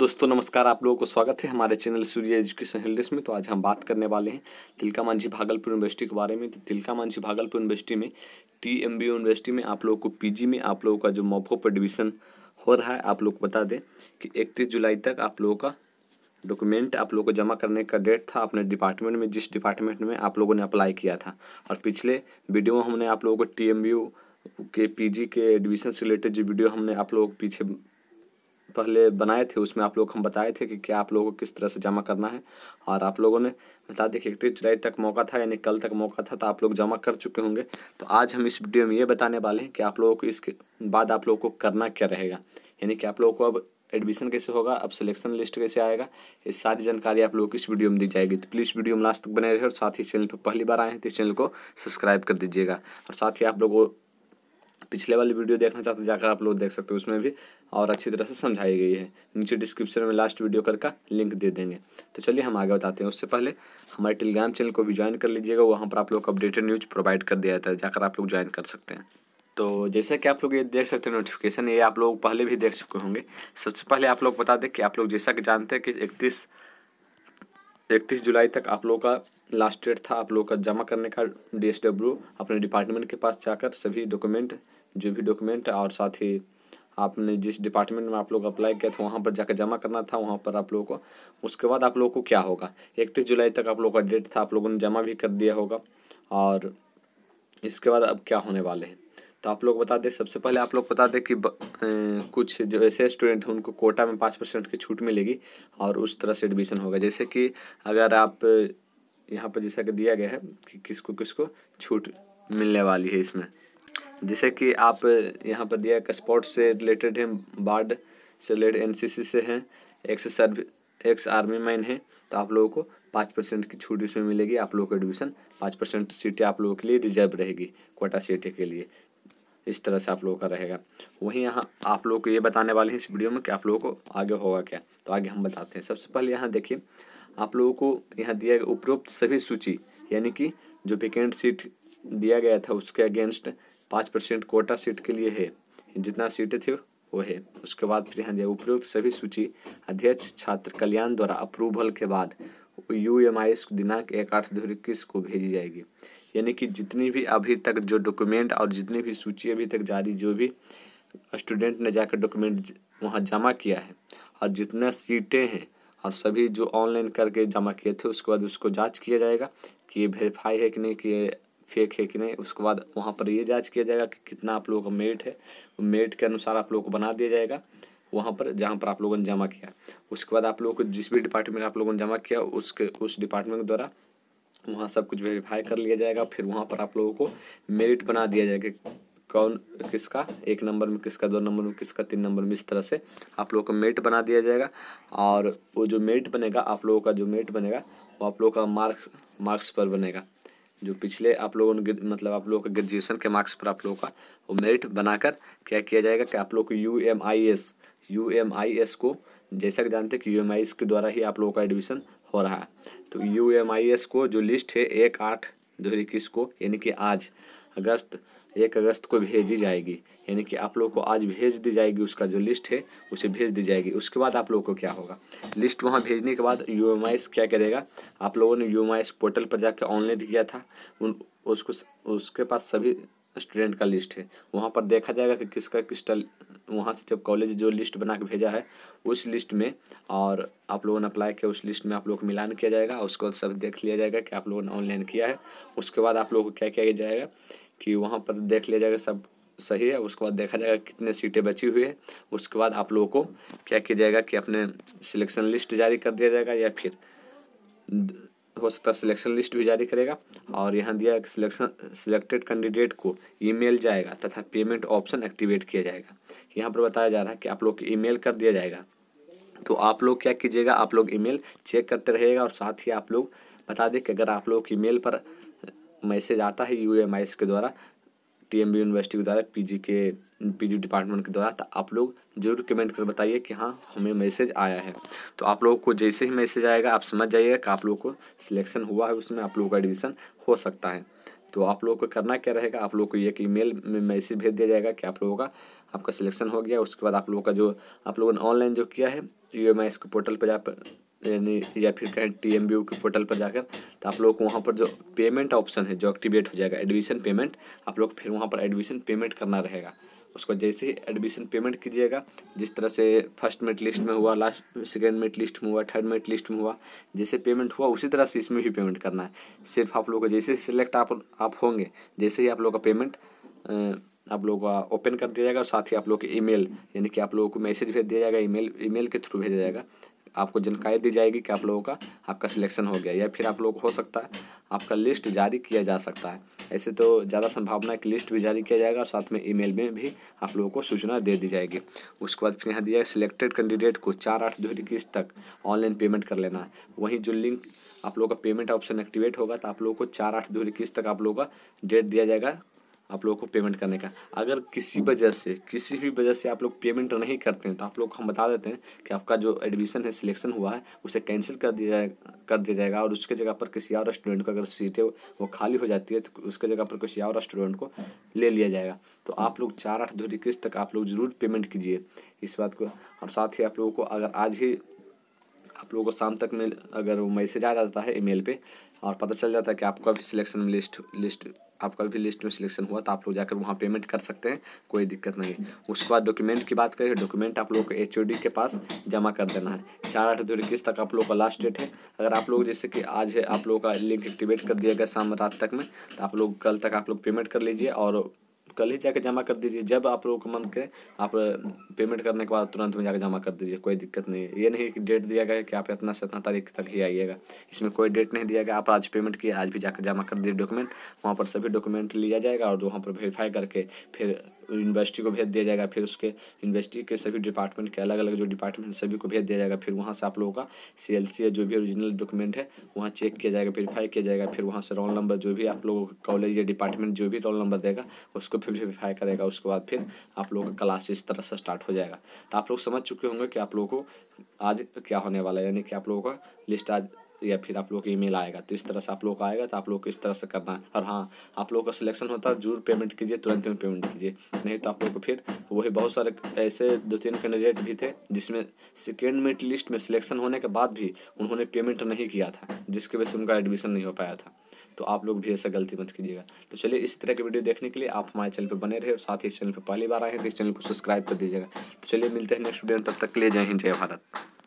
दोस्तों नमस्कार आप लोगों को स्वागत है हमारे चैनल सूर्य एजुकेशन हेल्डेस में तो आज हम बात करने वाले हैं तिलका मांझी भागलपुर यूनिवर्सिटी के बारे में तो तिलका मांझी भागलपुर यूनिवर्सिटी में टी एम बी यूनिवर्सिटी में आप लोगों को पीजी में आप लोगों का जो मोफो पर एडमिशन हो रहा है आप लोग को बता दें कि इकतीस जुलाई तक आप लोगों का डॉक्यूमेंट आप लोगों को जमा करने का डेट था अपने डिपार्टमेंट में जिस डिपार्टमेंट में आप लोगों ने अप्लाई किया था और पिछले वीडियो में हमने आप लोगों को टी एम बी के पीजी के एडमिशन से रिलेटेड जो वीडियो हमने आप लोगों को पीछे पहले बनाए थे उसमें आप लोग हम बताए थे कि क्या आप लोगों को किस तरह से जमा करना है और आप लोगों ने बता दें कि इकतीस जुलाई तक मौका था यानी कल तक मौका था तो आप लोग जमा कर चुके होंगे तो आज हम इस वीडियो में ये बताने वाले हैं कि आप लोगों को इसके बाद आप लोगों को करना क्या रहेगा यानी कि आप लोगों को अब एडमिशन कैसे होगा अब सिलेक्शन लिस्ट कैसे आएगा ये सारी जानकारी आप लोगों को इस वीडियो में दी जाएगी तो प्लीज़ वीडियो में लास्ट तक बने रहे और साथ ही चैनल पर पहली बार आए हैं तो इस चैनल को सब्सक्राइब कर दीजिएगा और साथ ही आप लोगों पिछले वाली वीडियो देखना चाहते हैं जाकर आप लोग देख सकते हो उसमें भी और अच्छी तरह से समझाई गई है नीचे डिस्क्रिप्शन में लास्ट वीडियो कर का लिंक दे देंगे तो चलिए हम आगे बताते हैं उससे पहले हमारे टेलीग्राम चैनल को भी ज्वाइन कर लीजिएगा वहाँ पर आप लोग अपडेटेड न्यूज़ प्रोवाइड कर दिया जाता है जाकर आप लोग ज्वाइन कर सकते हैं तो जैसा कि आप लोग ये देख सकते हैं नोटिफिकेशन ये आप लोग पहले भी देख चुके होंगे सबसे पहले आप लोग बता दें कि आप लोग जैसा कि जानते हैं कि इकतीस इकतीस जुलाई तक आप लोग का लास्ट डेट था आप लोगों का जमा करने का डी अपने डिपार्टमेंट के पास जाकर सभी डॉक्यूमेंट जो भी डॉक्यूमेंट और साथ ही आपने जिस डिपार्टमेंट में आप लोग अप्लाई किया था वहाँ पर जाकर जमा करना था वहाँ पर आप लोगों को उसके बाद आप लोगों को क्या होगा इकतीस जुलाई तक आप लोगों का डेट था आप लोगों ने जमा भी कर दिया होगा और इसके बाद अब क्या होने वाले हैं तो आप लोग बता दें सबसे पहले आप लोग बता दें कि ब, ए, कुछ जो ऐसे स्टूडेंट हैं उनको कोटा में पाँच परसेंट की छूट मिलेगी और उस तरह से एडमिशन होगा जैसे कि अगर आप यहाँ पर जैसा कि दिया गया है कि किसको किसको छूट मिलने वाली है इसमें जैसे कि आप यहाँ पर दिया एक स्पोर्ट्स से रिलेटेड हैं बार्ड से रिलेटेड एनसीसी से हैं ex serve ex army man है तो आप लोगों को पाँच परसेंट की छूट इसमें मिलेगी आप लोगों को एडमिशन पाँच परसेंट सीटें आप लोगों के लिए रिजर्व रहेगी कोटा सीटें के लिए इस तरह से आप लोगों का रहेगा वहीं यहाँ आप लोगों को ये बताने वाले हैं इस वीडियो में कि आप लोगों को आगे होगा क्या तो आगे हम बताते हैं सबसे पहले यहाँ देखिए आप लोगों को यहाँ दिया गया उपरोक्त सभी सूची यानी कि जो वेकेंट सीट दिया गया था उसके अगेंस्ट पाँच परसेंट कोटा सीट के लिए है जितना सीटें थी वो है उसके बाद फिर यहाँ उपयुक्त सभी सूची अध्यक्ष छात्र कल्याण द्वारा अप्रूवल के बाद यू एम आई दिनांक एक आठ दो इक्कीस को भेजी जाएगी यानी कि जितनी भी अभी तक जो डॉक्यूमेंट और जितनी भी सूची अभी तक जारी जो भी स्टूडेंट ने जाकर डॉक्यूमेंट वहाँ जमा किया है और जितना सीटें हैं और सभी जो ऑनलाइन करके जमा किए थे उसके बाद उसको जांच किया जाएगा कि ये वेरीफाई है कि नहीं कि फेक है कि नहीं उसके बाद वहाँ पर ये जाँच किया जाएगा कि कितना आप लोगों का मेरिट है मेरिट के अनुसार आप लोगों को बना दिया जाएगा वहाँ पर जहाँ पर आप लोगों ने जमा किया उसके बाद आप लोगों को जिस भी डिपार्टमेंट आप लोगों ने जमा किया उसके उस डिपार्टमेंट द्वारा वहाँ सब कुछ वेरीफाई कर लिया जाएगा फिर वहाँ पर आप लोगों को मेरिट बना दिया जाएगा कौन किसका एक नंबर में किसका दो नंबर में किसका तीन नंबर में इस तरह से आप लोगों का मेरिट बना दिया जाएगा और वो जो मेरिट बनेगा आप लोगों का जो मेरिट बनेगा वो आप लोगों का मार्क मार्क्स पर बनेगा जो पिछले आप लोगों ने मतलब आप लोगों का ग्रेजुएशन के मार्क्स पर आप लोगों का वो मेरिट बनाकर क्या किया जाएगा कि आप लोग को U M I S U M I S को जैसा कि जानते हैं कि यू एम आई एस के द्वारा ही आप लोगों का एडमिशन हो रहा है तो यू एम आई एस को जो लिस्ट है एक आठ दो हज़ार इक्कीस को यानी कि आज अगस्त एक अगस्त को भेजी जाएगी यानी कि आप लोगों को आज भेज दी जाएगी उसका जो लिस्ट है उसे भेज दी जाएगी उसके बाद आप लोगों को क्या होगा लिस्ट वहाँ भेजने के बाद यू क्या करेगा आप लोगों ने यू पोर्टल पर जाकर ऑनलाइन किया था उन उसको उसके पास सभी स्टूडेंट का लिस्ट है वहाँ पर देखा जाएगा कि किसका किस टल वहाँ से जब कॉलेज जो लिस्ट बना के भेजा है उस लिस्ट में और आप लोगों ने अप्लाई किया उस लिस्ट में आप लोग का मिलान किया जाएगा उसके बाद सब देख लिया जाएगा कि आप लोगों ने ऑनलाइन किया है उसके बाद आप लोगों को क्या किया जाएगा कि वहाँ पर देख लिया जाएगा सब सही है उसके बाद देखा जाएगा कितने सीटें बची हुई है उसके बाद आप लोगों को क्या किया जाएगा कि अपने सिलेक्शन लिस्ट जारी कर दिया जाएगा या फिर हो सकता है सिलेक्शन लिस्ट भी जारी करेगा और यहाँ दिया सिलेक्शन सिलेक्टेड कैंडिडेट को ईमेल जाएगा तथा पेमेंट ऑप्शन एक्टिवेट किया जाएगा यहाँ पर बताया जा रहा है कि आप लोग को ईमेल कर दिया जाएगा तो आप लोग क्या कीजिएगा आप लोग ईमेल चेक करते रहेगा और साथ ही आप लोग बता दें कि अगर आप लोग ईमेल पर मैसेज आता है यू के द्वारा टी एम बी यूनिवर्सिटी के द्वारा पी जी के पी जी डिपार्टमेंट के द्वारा तो आप लोग जरूर कमेंट कर बताइए कि हाँ हमें मैसेज आया है तो आप लोगों को जैसे ही मैसेज आएगा आप समझ जाइएगा कि आप लोगों को सिलेक्शन हुआ है उसमें आप लोगों का एडमिशन हो सकता है तो आप लोगों को करना क्या रहेगा आप लोगों को एक मेल में मैसेज भेज दिया जाएगा कि आप लोगों का आपका सिलेक्शन हो गया उसके बाद आप लोगों का जो आप लोगों ने ऑनलाइन जो किया है यू एम आई इसके पोर्टल पर जाकर यानी या फिर कहें टी एम बी यू के पोर्टल पर जाकर तो आप लोग को वहाँ पर जो पेमेंट ऑप्शन है जो एक्टिवेट हो जाएगा एडमिशन पेमेंट आप लोग फिर वहाँ पर एडमिशन पेमेंट करना रहेगा उसको जैसे ही एडमिशन पेमेंट कीजिएगा जिस तरह से फर्स्ट मेट लिस्ट में हुआ लास्ट सेकेंड मेट लिस्ट में हुआ थर्ड मेट लिस्ट में हुआ जैसे पेमेंट हुआ उसी तरह से इसमें भी पेमेंट करना है सिर्फ आप लोग को जैसे ही सिलेक्ट आप आप होंगे जैसे ही आप लोग का पेमेंट आप लोग का ओपन कर दिया जाएगा और साथ ही आप लोग के ई यानी कि आप लोगों को मैसेज भेज दिया जाएगा ई मेल के थ्रू भेजा जाएगा आपको जानकारी दी जाएगी कि आप लोगों का आपका सिलेक्शन हो गया या फिर आप लोग हो सकता है आपका लिस्ट जारी किया जा सकता है ऐसे तो ज़्यादा संभावना है कि लिस्ट भी जारी किया जाएगा और साथ में ईमेल में भी आप लोगों को सूचना दे दी जाएगी उसके बाद फिर यहाँ दिया है सिलेक्टेड कैंडिडेट को चार आठ दो हज़ार इक्कीस तक ऑनलाइन पेमेंट कर लेना है वहीं जो लिंक आप लोगों का पेमेंट ऑप्शन एक्टिवेट होगा तो आप लोगों को चार आठ दो हज़ार इक्कीस तक आप लोगों का डेट दिया जाएगा आप लोगों को पेमेंट करने का अगर किसी वजह से किसी भी वजह से आप लोग पेमेंट नहीं करते हैं तो आप लोग हम बता देते हैं कि आपका जो एडमिशन है सिलेक्शन हुआ है उसे कैंसिल कर दिया जाए कर दिया जाएगा और उसके जगह पर किसी और स्टूडेंट को अगर सीटें वो खाली हो जाती है तो उसके जगह पर किसी और स्टूडेंट को ले लिया जाएगा तो आप लोग चार आठ दो तक आप लोग ज़रूर पेमेंट कीजिए इस बात को और साथ ही आप लोगों को अगर आज ही आप लोगों को शाम तक में अगर वो मैसेज आ जाता है ईमेल पे और पता चल जाता है कि आपका भी सिलेक्शन लिस्ट लिस्ट आपका भी लिस्ट में सिलेक्शन हुआ तो आप लोग जाकर वहाँ पेमेंट कर सकते हैं कोई दिक्कत नहीं उसके बाद डॉक्यूमेंट की बात करें डॉक्यूमेंट आप लोग को एच के पास जमा कर देना है चार आठ दो इक्कीस तक आप लोग का लास्ट डेट है अगर आप लोग जैसे कि आज है आप लोगों का लिंक एक्टिवेट कर दिया गया शाम रात तक में तो आप लोग कल तक आप लोग पेमेंट कर लीजिए और कल ही जाके जमा कर दीजिए जब आप लोग मन के आप पेमेंट करने के बाद तुरंत में जाकर जमा कर दीजिए कोई दिक्कत नहीं है ये नहीं कि डेट दिया गया कि आप इतना से इतना तारीख तक ही आइएगा इसमें कोई डेट नहीं दिया गया आप आज पेमेंट किए आज भी जाकर जमा कर दीजिए डॉक्यूमेंट वहाँ पर सभी डॉक्यूमेंट लिया जाएगा और वहाँ पर वेरीफाई करके फिर यूनिवर्सिटी को भेज दिया जाएगा फिर उसके यूनिवर्सिटी के सभी डिपार्टमेंट के अलग अलग जो डिपार्टमेंट सभी को भेज दिया जाएगा फिर वहाँ से आप लोगों का सी एल सी जो भी ओरिजिनल डॉक्यूमेंट है वहाँ चेक किया जाएगा वेरीफाई किया जाएगा फिर वहाँ से रोल नंबर जो भी आप लोगों को कॉलेज या डिपार्टमेंट जो भी रोल नंबर देगा उसको फिर वेरीफाई करेगा उसके बाद फिर आप लोगों का क्लास इस तरह से स्टार्ट हो जाएगा तो आप लोग समझ चुके होंगे कि आप लोगों को आज क्या होने वाला है यानी कि आप लोगों का लिस्ट आज या फिर आप लोग ईमेल आएगा तो इस तरह से आप लोग का आएगा तो आप लोग को इस तरह से करना है और हाँ आप लोग का सिलेक्शन होता है जरूर पेमेंट कीजिए तुरंत में पेमेंट कीजिए नहीं तो आप लोग को फिर वही बहुत सारे ऐसे दो तीन कैंडिडेट भी थे जिसमें सेकेंड मेरिट लिस्ट में सिलेक्शन होने के बाद भी उन्होंने पेमेंट नहीं किया था जिसकी वजह से उनका एडमिशन नहीं हो पाया था तो आप लोग भी ऐसा गलती मत कीजिएगा तो चलिए इस तरह की वीडियो देखने के लिए आप हमारे चैनल पर बने रहे और साथ ही इस चैनल पर पहली बार आए हैं तो इस चैनल को सब्सक्राइब कर दीजिएगा तो चलिए मिलते हैं नेक्स्ट वीडियो तब तक ले जय हिंद जय भारत